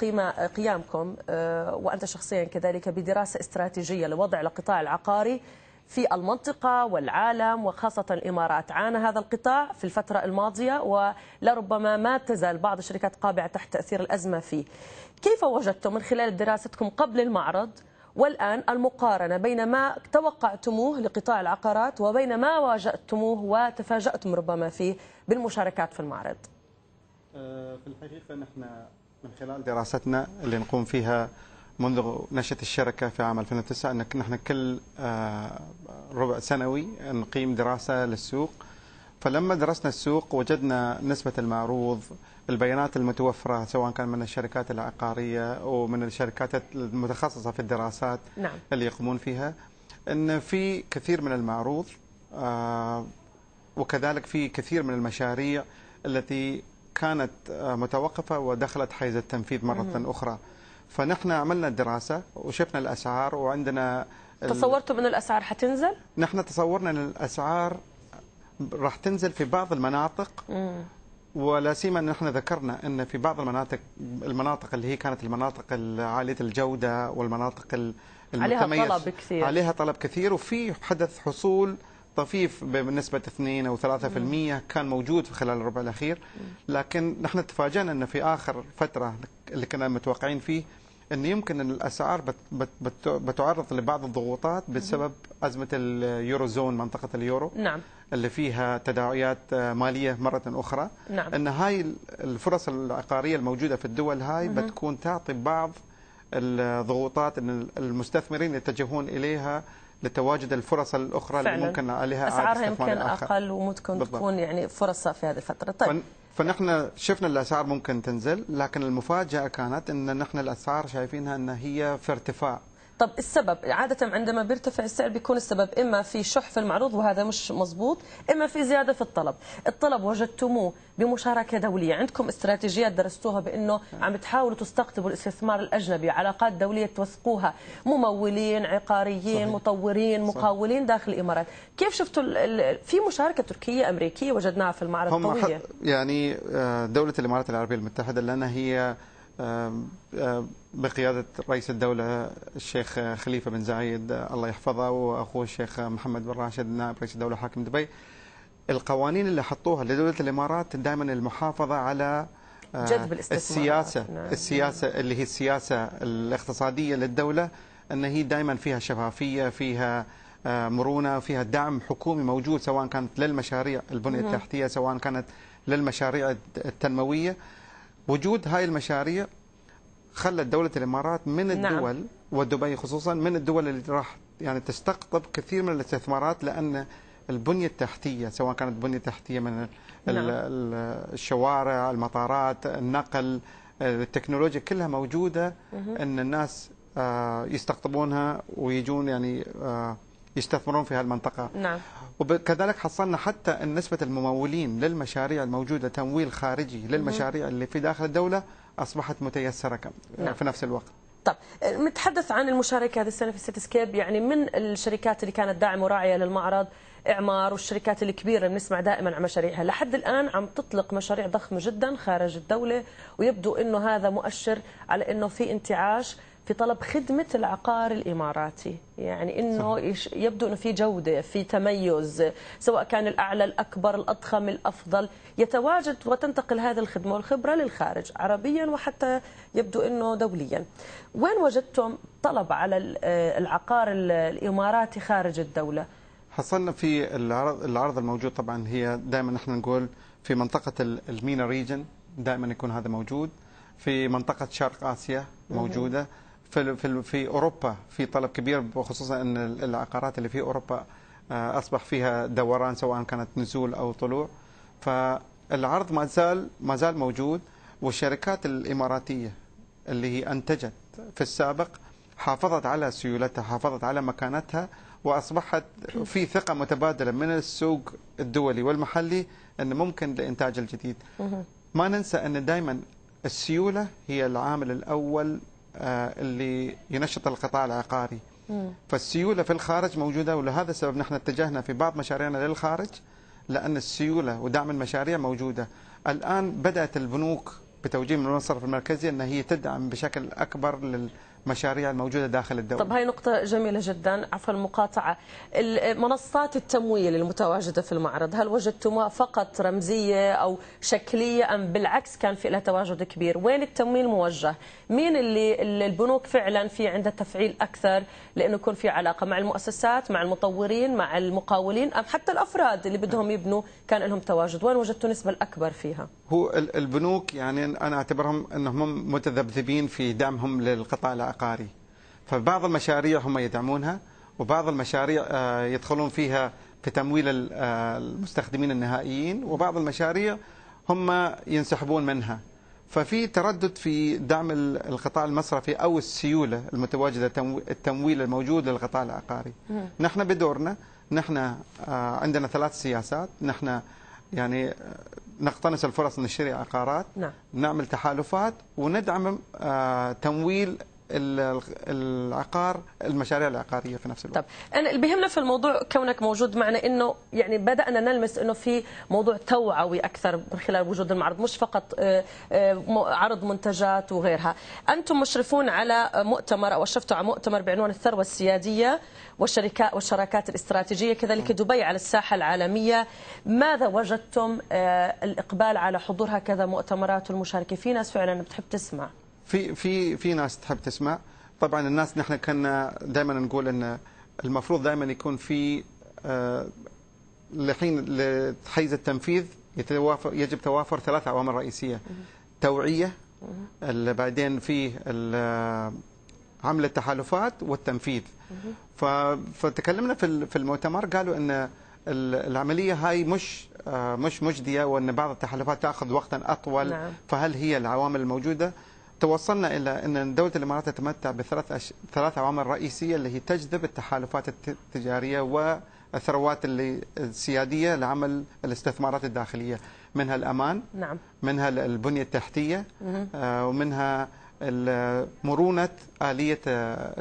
قيمة قيامكم آه، وأنت شخصيا كذلك بدراسة استراتيجية لوضع القطاع العقاري في المنطقة والعالم وخاصة الإمارات عانى هذا القطاع في الفترة الماضية ولربما ما تزال بعض الشركات قابعة تحت تأثير الأزمة فيه كيف وجدتم من خلال دراستكم قبل المعرض والآن المقارنة بين ما توقعتموه لقطاع العقارات وبين ما واجهتموه وتفاجأتم ربما فيه بالمشاركات في المعرض آه، في الحقيقة نحن من خلال دراستنا اللي نقوم فيها منذ نشأة الشركة في عام 2009 أن نحن كل آه، ربع سنوي نقيم دراسة للسوق فلما درسنا السوق وجدنا نسبة المعروض البيانات المتوفرة سواء كان من الشركات العقارية أو من الشركات المتخصصة في الدراسات نعم. اللي يقومون فيها أن في كثير من المعروض آه، وكذلك في كثير من المشاريع التي كانت آه، متوقفة ودخلت حيز التنفيذ مرة مم. أخرى فنحن عملنا دراسة وشفنا الأسعار وعندنا تصورتوا أن الأسعار حتنزل؟ نحن تصورنا أن الأسعار راح تنزل في بعض المناطق مم. ولا سيما ان احنا ذكرنا ان في بعض المناطق المناطق اللي هي كانت المناطق عاليه الجوده والمناطق المتميز عليها طلب كثير عليها طلب كثير وفي حدث حصول طفيف بنسبة 2 أو 3% كان موجود في خلال الربع الأخير لكن نحن تفاجأنا أنه في آخر فترة اللي كنا متوقعين فيه أن يمكن أن الأسعار بتعرض لبعض الضغوطات بسبب أزمة اليورو زون منطقة اليورو نعم اللي فيها تداعيات آه، مالية مرة أخرى نعم. أن هاي الفرص العقارية الموجودة في الدول هاي بتكون تعطي بعض الضغوطات أن المستثمرين يتجهون إليها لتواجد الفرص الاخرى فعلا. اللي ممكن عليها اسعارها يمكن الآخر. اقل وممكن بالضبط. تكون يعني فرصه في هذه الفتره طيب فنحن شفنا الاسعار ممكن تنزل لكن المفاجاه كانت ان نحن الاسعار شايفينها ان هي في ارتفاع طب السبب عادة عندما بيرتفع السعر بيكون السبب إما في شح في المعروض وهذا مش مزبوط إما في زيادة في الطلب الطلب وجدتموه بمشاركة دولية عندكم استراتيجيات درستوها بأنه عم تحاولوا تستقطبوا الاستثمار الأجنبي علاقات دولية توثقوها ممولين عقاريين صحيح. مطورين مقاولين داخل الإمارات كيف شفتوا في مشاركة تركية أمريكية وجدناها في المعرض هم يعني آه، دولة الإمارات العربية المتحدة لأنها هي بقيادة رئيس الدولة الشيخ خليفة بن زايد آه، الله يحفظه وأخوه الشيخ محمد بن راشد نائب رئيس الدولة حاكم دبي القوانين اللي حطوها لدولة الإمارات دائما المحافظة على آه، جذب السياسة نعم. السياسة اللي هي السياسة الاقتصادية للدولة أن هي دائما فيها شفافية فيها آه، مرونة فيها دعم حكومي موجود سواء كانت للمشاريع البنية التحتية سواء كانت للمشاريع التنموية وجود هاي المشاريع خلت دولة الإمارات من نعم. الدول نعم. ودبي خصوصا من الدول اللي راح يعني تستقطب كثير من الاستثمارات لأن البنية التحتية سواء كانت بنية تحتية من نعم. الشوارع المطارات النقل التكنولوجيا كلها موجودة مه. أن الناس آه، يستقطبونها ويجون يعني آه، يستثمرون في هالمنطقة نعم وكذلك حصلنا حتى أن نسبة الممولين للمشاريع الموجودة تمويل خارجي للمشاريع اللي في داخل الدولة أصبحت متيسرة نعم. في نفس الوقت طب متحدث عن المشاركة هذه السنة في سيتسكيب يعني من الشركات اللي كانت داعمة وراعية للمعرض إعمار والشركات الكبيرة بنسمع دائما عن مشاريعها لحد الآن عم تطلق مشاريع ضخمة جدا خارج الدولة ويبدو أنه هذا مؤشر على أنه في انتعاش في طلب خدمة العقار الإماراتي يعني أنه يبدو أنه في جودة في تميز سواء كان الأعلى الأكبر الأضخم الأفضل يتواجد وتنتقل هذه الخدمة والخبرة للخارج عربيا وحتى يبدو أنه دوليا وين وجدتم طلب على آه، العقار الإماراتي خارج الدولة؟ حصلنا في العرض, العرض الموجود طبعا هي دائما نحن نقول في منطقة المينا ريجن دائما يكون هذا موجود في منطقة شرق آسيا موجودة في في في اوروبا في طلب كبير وخصوصا ان العقارات اللي في اوروبا آه، اصبح فيها دوران سواء كانت نزول او طلوع فالعرض ما زال ما زال موجود والشركات الاماراتيه اللي هي انتجت في السابق حافظت على سيولتها حافظت على مكانتها واصبحت في ثقه متبادله من السوق الدولي والمحلي ان ممكن الانتاج الجديد ما ننسى ان دائما السيوله هي العامل الاول آه، اللي ينشط القطاع العقاري فالسيولة في الخارج موجودة ولهذا السبب نحن اتجهنا في بعض مشاريعنا للخارج لأن السيولة ودعم المشاريع موجودة الآن بدأت البنوك بتوجيه من المصرف المركزي أنها هي تدعم بشكل أكبر لل المشاريع الموجوده داخل الدوله. طب هاي نقطه جميله جدا عفوا المقاطعه منصات التمويل المتواجده في المعرض هل وجدتموها فقط رمزيه او شكليه ام بالعكس كان في لها تواجد كبير وين التمويل موجه مين اللي البنوك فعلا في عندها تفعيل اكثر لانه يكون في علاقه مع المؤسسات مع المطورين مع المقاولين ام حتى الافراد اللي بدهم يبنوا كان لهم تواجد وين وجدتوا النسبه الاكبر فيها هو البنوك يعني انا اعتبرهم انهم متذبذبين في دعمهم للقطاع العام عقاري فبعض المشاريع هم يدعمونها وبعض المشاريع آه، يدخلون فيها في تمويل آه، المستخدمين النهائيين وبعض المشاريع هم ينسحبون منها ففي تردد في دعم القطاع المصرفي او السيوله المتواجده التمويل الموجود للقطاع العقاري. نحن بدورنا نحن آه، عندنا ثلاث سياسات، نحن يعني نقتنص الفرص نشتري عقارات، نعم. نعمل تحالفات وندعم تمويل العقار المشاريع العقاريه في نفس الوقت. طب انا اللي بيهمنا في الموضوع كونك موجود معنا انه يعني بدانا نلمس انه في موضوع توعوي اكثر من خلال وجود المعرض مش فقط آه، آه، عرض منتجات وغيرها. انتم مشرفون على مؤتمر او اشرفتوا على مؤتمر بعنوان الثروه السياديه والشركات والشراكات الاستراتيجيه كذلك دبي على الساحه العالميه. ماذا وجدتم آه، الاقبال على حضور هكذا مؤتمرات والمشاركه؟ في ناس فعلا بتحب تسمع. في في في ناس تحب تسمع طبعا الناس نحن كنا دائما نقول ان المفروض دائما يكون في آه، لحين لحيز التنفيذ يتوافر يجب توافر ثلاث عوامل رئيسيه توعيه بعدين في آه، عمل التحالفات والتنفيذ فتكلمنا في المؤتمر قالوا ان العمليه هاي مش آه، مش مجديه وان بعض التحالفات تاخذ وقتا اطول نعم. فهل هي العوامل الموجوده توصلنا إلى أن دولة الإمارات تتمتع بثلاث أش... ثلاث عوامل رئيسية اللي هي تجذب التحالفات التجارية والثروات اللي السيادية لعمل الاستثمارات الداخلية منها الأمان نعم. منها البنية التحتية آه ومنها مرونة آلية آه،